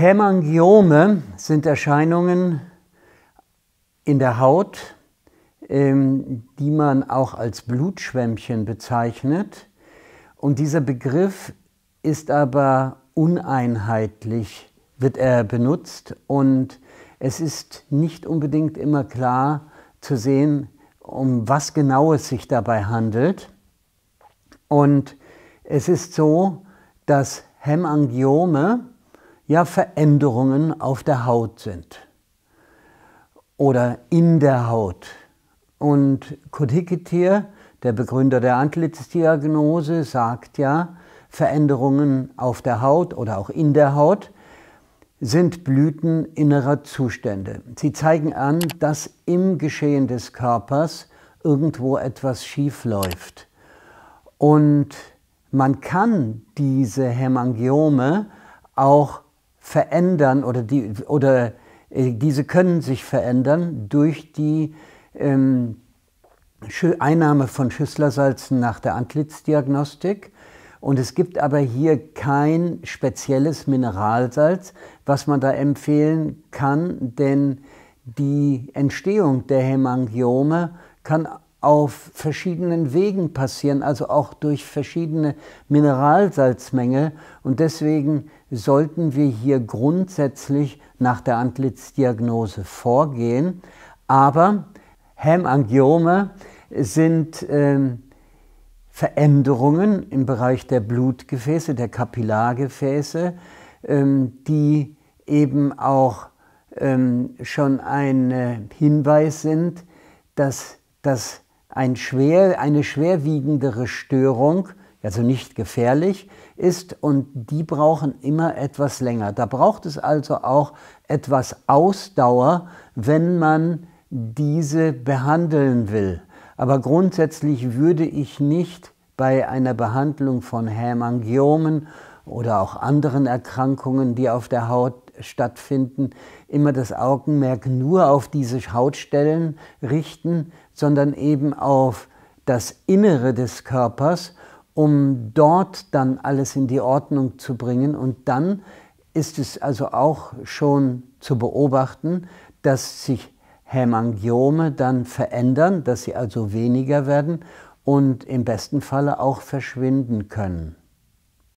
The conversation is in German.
Hämangiome sind Erscheinungen in der Haut, ähm, die man auch als Blutschwämmchen bezeichnet. Und dieser Begriff ist aber uneinheitlich, wird er benutzt. Und es ist nicht unbedingt immer klar zu sehen, um was genau es sich dabei handelt. Und es ist so, dass Hämangiome ja Veränderungen auf der Haut sind oder in der Haut. Und Kodiketir, der Begründer der Antlitzdiagnose, sagt ja, Veränderungen auf der Haut oder auch in der Haut sind Blüten innerer Zustände. Sie zeigen an, dass im Geschehen des Körpers irgendwo etwas schief läuft. Und man kann diese Hämangiome auch verändern oder, die, oder äh, diese können sich verändern durch die ähm, Einnahme von Schüsslersalzen nach der Antlitzdiagnostik. Und es gibt aber hier kein spezielles Mineralsalz, was man da empfehlen kann, denn die Entstehung der Hämangiome kann auf verschiedenen Wegen passieren, also auch durch verschiedene Mineralsalzmenge. Und deswegen sollten wir hier grundsätzlich nach der Antlitzdiagnose vorgehen. Aber Hämangiome sind äh, Veränderungen im Bereich der Blutgefäße, der Kapillargefäße, äh, die eben auch äh, schon ein äh, Hinweis sind, dass das ein schwer, eine schwerwiegendere Störung, also nicht gefährlich, ist und die brauchen immer etwas länger. Da braucht es also auch etwas Ausdauer, wenn man diese behandeln will. Aber grundsätzlich würde ich nicht bei einer Behandlung von Hämangiomen oder auch anderen Erkrankungen, die auf der Haut stattfinden, immer das Augenmerk nur auf diese Hautstellen richten, sondern eben auf das Innere des Körpers, um dort dann alles in die Ordnung zu bringen. Und dann ist es also auch schon zu beobachten, dass sich Hämangiome dann verändern, dass sie also weniger werden und im besten Falle auch verschwinden können.